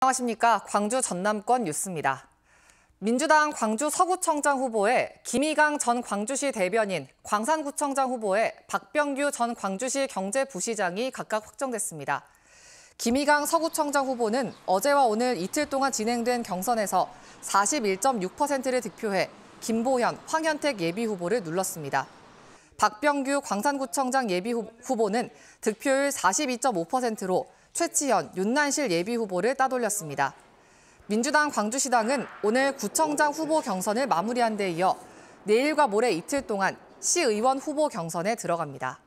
안녕하십니까. 광주 전남권 뉴스입니다. 민주당 광주 서구청장 후보에 김희강 전 광주시 대변인, 광산구청장 후보에 박병규 전 광주시 경제부시장이 각각 확정됐습니다. 김희강 서구청장 후보는 어제와 오늘 이틀 동안 진행된 경선에서 41.6%를 득표해 김보현, 황현택 예비 후보를 눌렀습니다. 박병규 광산구청장 예비후보는 득표율 42.5%로 최치현 윤난실 예비후보를 따돌렸습니다. 민주당 광주시당은 오늘 구청장 후보 경선을 마무리한 데 이어 내일과 모레 이틀 동안 시의원 후보 경선에 들어갑니다.